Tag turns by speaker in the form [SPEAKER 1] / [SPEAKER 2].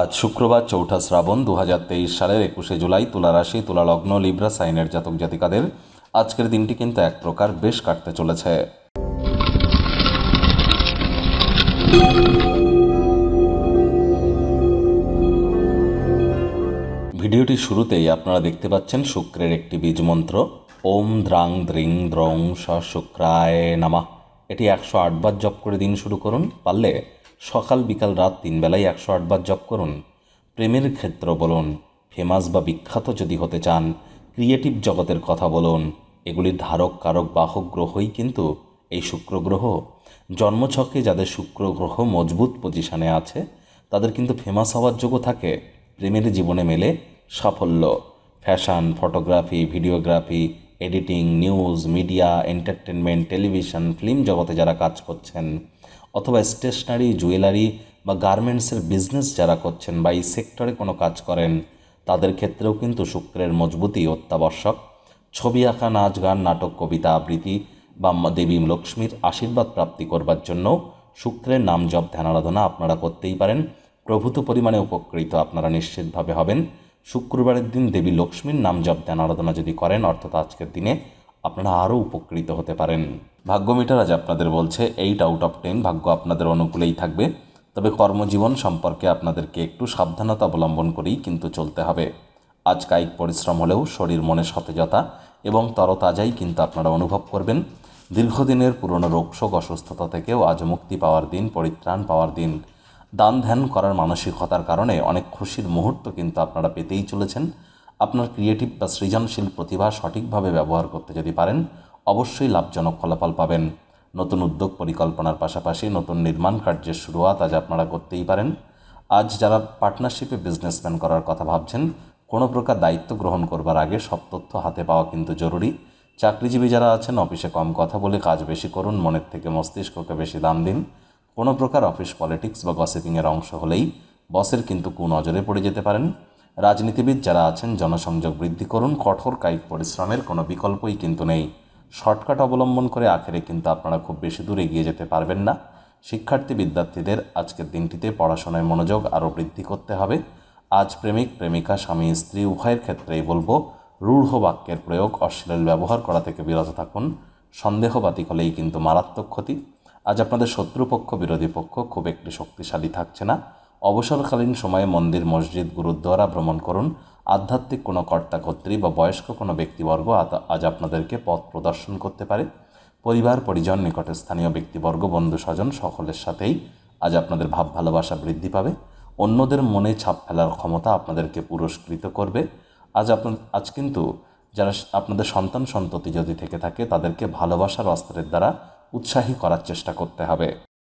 [SPEAKER 1] আজ শুক্রবার চৌঠা শ্রাবণ দু সালের একুশে জুলাই তুলা রাশি তুলা লগ্ন লিব্রা সাইনের জাতক জাতিকাদের আজকের দিনটি কিন্তু এক প্রকার বেশ কাটতে চলেছে ভিডিওটি শুরুতেই আপনারা দেখতে পাচ্ছেন শুক্রের একটি বীজ মন্ত্র ওম দ্রাং দ্রিং দ্রং স শুক্রায় নামা এটি একশো আটবার জপ করে দিন শুরু করুন পারলে সকাল বিকাল রাত তিন বেলায় একশো আটবার জপ করুন প্রেমের ক্ষেত্র বলুন ফেমাস বা বিখ্যাত যদি হতে চান ক্রিয়েটিভ জগতের কথা বলুন এগুলির ধারক কারক বাহক গ্রহই কিন্তু এই শুক্র গ্রহ জন্মছকে যাদের শুক্র গ্রহ মজবুত পজিশানে আছে তাদের কিন্তু ফেমাস হওয়ার যোগ্য থাকে প্রেমের জীবনে মেলে সাফল্য fashion photography videography editing news media entertainment television film জগতে যারা কাজ করছেন অথবা স্টেশনারি জুয়েলারি বা গার্মেন্টসের বিজনেস যারা করছেন বা এই সেক্টরে কোনো কাজ করেন তাদের ক্ষেত্রেও কিন্তু শুক্রের মজবুতি অত্যাবশ্যক ছবি আঁকা নাচ গান নাটক কবিতা আবৃত্তি বা দেবী লক্ষ্মীর আশীর্বাদ প্রাপ্তি করবার জন্য শুক্রের নাম জপ ধ্যানারাধনা আপনারা করতেই পারেন প্রভূত পরিমাণে উপকৃত আপনারা নিশ্চিতভাবে হবেন শুক্রবারের দিন দেবী লক্ষ্মীর নাম জপ ধ্যানারাধনা যদি করেন অর্থাৎ আজকের দিনে আপনারা আরও উপকৃত হতে পারেন ভাগ্য মিটার আজ আপনাদের বলছে এইট আউট অফ টেন ভাগ্য আপনাদের অনুকূলেই থাকবে তবে কর্মজীবন সম্পর্কে আপনাদেরকে একটু সাবধানতা অবলম্বন করেই কিন্তু চলতে হবে আজ কায়িক পরিশ্রম হলেও শরীর মনে সতেজতা এবং তরতাজাই কিন্তু আপনারা অনুভব করবেন দীর্ঘদিনের পুরনো রোগশোক অসুস্থতা থেকেও আজ মুক্তি পাওয়ার দিন পরিত্রাণ পাওয়ার দিন দান ধ্যান করার মানসিকতার কারণে অনেক খুশির মুহূর্ত কিন্তু আপনারা পেতেই চলেছেন আপনার ক্রিয়েটিভ বা সৃজনশীল প্রতিভা সঠিকভাবে ব্যবহার করতে যদি পারেন অবশ্যই লাভজনক ফলাফল পাবেন নতুন উদ্যোগ পরিকল্পনার পাশাপাশি নতুন নির্মাণ কার্যের শুরুয়াত আজ আপনারা করতেই পারেন আজ যারা পার্টনারশিপে বিজনেসম্যান করার কথা ভাবছেন কোনো প্রকার দায়িত্ব গ্রহণ করবার আগে সব তথ্য হাতে পাওয়া কিন্তু জরুরি চাকরিজীবী যারা আছেন অফিসে কম কথা বলে কাজ বেশি করুন মনের থেকে মস্তিষ্ককে বেশি দাম দিন কোনো প্রকার অফিস পলিটিক্স বা গসিপিংয়ের অংশ হলেই বসের কিন্তু কুনজরে পড়ে যেতে পারেন রাজনীতিবিদ যারা আছেন জনসংযোগ বৃদ্ধি করুন কঠোর কায়িক পরিশ্রমের কোনো বিকল্পই কিন্তু নেই শর্টকাট অবলম্বন করে আখেরে কিন্তু আপনারা খুব বেশি দূর এগিয়ে যেতে পারবেন না শিক্ষার্থী বিদ্যার্থীদের আজকের দিনটিতে পড়াশোনায় মনোযোগ আরও বৃদ্ধি করতে হবে আজ প্রেমিক প্রেমিকা স্বামী স্ত্রী উভয়ের ক্ষেত্রেই বলবো রূঢ় বাক্যের প্রয়োগ অশ্লীল ব্যবহার করা থেকে বিরত থাকুন সন্দেহবাতিক হলেই কিন্তু মারাত্মক ক্ষতি আজ আপনাদের শত্রুপক্ষ বিরোধী পক্ষ খুব একটি শক্তিশালী থাকছে না অবসরকালীন সময়ে মন্দির মসজিদ গুরুদ্বারা ভ্রমণ করুন আধ্যাত্মিক কোনো কর্তাকর্ত্রী বা বয়স্ক কোনো ব্যক্তিবর্গ আজ আপনাদেরকে পথ প্রদর্শন করতে পারে পরিবার পরিজন নিকটে স্থানীয় ব্যক্তিবর্গ বন্ধু স্বজন সকলের সাথেই আজ আপনাদের ভাব ভালোবাসা বৃদ্ধি পাবে অন্যদের মনে ছাপ ফেলার ক্ষমতা আপনাদেরকে পুরস্কৃত করবে আজ আপনার আজ কিন্তু যারা আপনাদের সন্তান সন্ততি যদি থেকে থাকে তাদেরকে ভালোবাসার অস্ত্রের দ্বারা উৎসাহী করার চেষ্টা করতে হবে